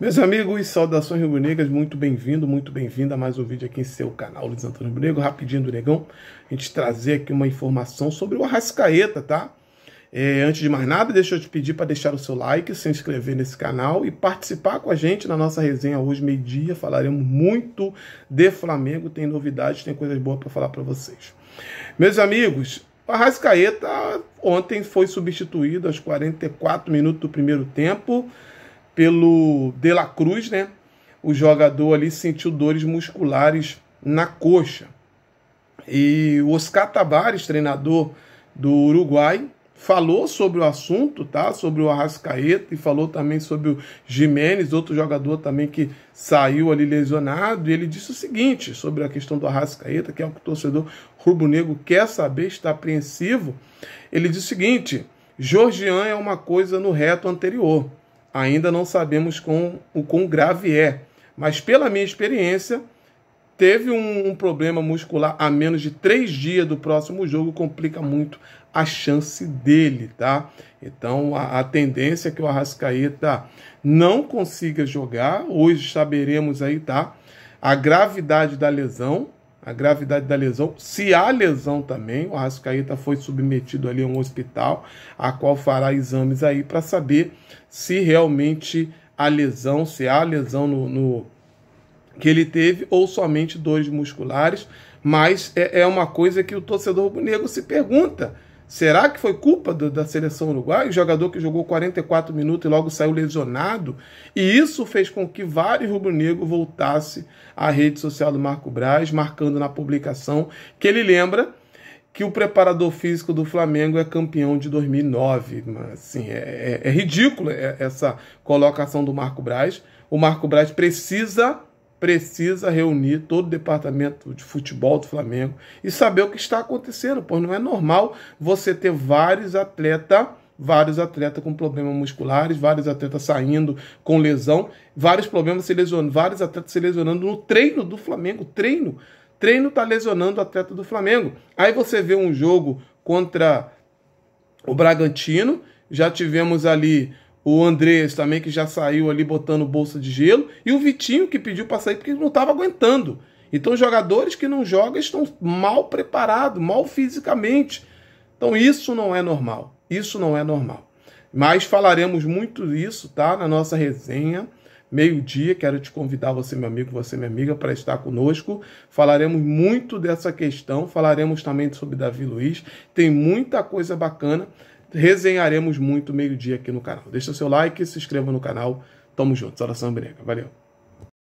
Meus amigos, saudações Rio negras muito bem-vindo, muito bem-vinda a mais um vídeo aqui em seu canal Luiz Antônio rubro rapidinho do Negão, a gente trazer aqui uma informação sobre o Arrascaeta, tá? É, antes de mais nada, deixa eu te pedir para deixar o seu like, se inscrever nesse canal e participar com a gente na nossa resenha hoje, meio-dia, falaremos muito de Flamengo, tem novidades, tem coisas boas para falar para vocês. Meus amigos, o Arrascaeta ontem foi substituído aos 44 minutos do primeiro tempo, pelo De La Cruz, né? O jogador ali sentiu dores musculares na coxa. E o Oscar Tabares, treinador do Uruguai, falou sobre o assunto, tá? Sobre o Arrascaeta e falou também sobre o Jiménez, outro jogador também que saiu ali lesionado. E ele disse o seguinte sobre a questão do Arrascaeta, que é o que o torcedor rubro-negro quer saber, está apreensivo. Ele disse o seguinte: "Jorgian é uma coisa no reto anterior ainda não sabemos com, o quão grave é. Mas pela minha experiência, teve um, um problema muscular a menos de três dias do próximo jogo, complica muito a chance dele, tá? Então a, a, tendência é que o Arrascaeta não consiga jogar. Hoje saberemos aí, tá? A gravidade da lesão, a gravidade da lesão, se há lesão também, o Arrascaeta foi submetido ali a um hospital, a qual fará exames aí para saber se realmente a lesão, se há lesão no, no, que ele teve ou somente dores musculares, mas é, é uma coisa que o torcedor negro se pergunta. Será que foi culpa do, da seleção uruguaia? O jogador que jogou 44 minutos e logo saiu lesionado? E isso fez com que vários rubro-negros voltassem à rede social do Marco Braz, marcando na publicação que ele lembra que o preparador físico do Flamengo é campeão de 2009. Mas, assim, é, é, é ridículo é, essa colocação do Marco Braz. O Marco Braz precisa precisa reunir todo o departamento de futebol do Flamengo e saber o que está acontecendo, pois não é normal você ter vários atletas, vários atletas com problemas musculares, vários atletas saindo com lesão, vários problemas se lesionando, vários atletas se lesionando no treino do Flamengo, treino, treino está lesionando o atleta do Flamengo. Aí você vê um jogo contra o Bragantino, já tivemos ali o Andrés também, que já saiu ali botando bolsa de gelo, e o Vitinho, que pediu para sair porque não estava aguentando. Então, jogadores que não jogam estão mal preparados, mal fisicamente. Então, isso não é normal. Isso não é normal. Mas falaremos muito isso, tá? Na nossa resenha, meio-dia. Quero te convidar, você, meu amigo, você, minha amiga, para estar conosco. Falaremos muito dessa questão. Falaremos também sobre Davi Luiz. Tem muita coisa bacana resenharemos muito meio-dia aqui no canal. Deixa seu like, se inscreva no canal. Tamo junto. Saudação, Benega. Valeu.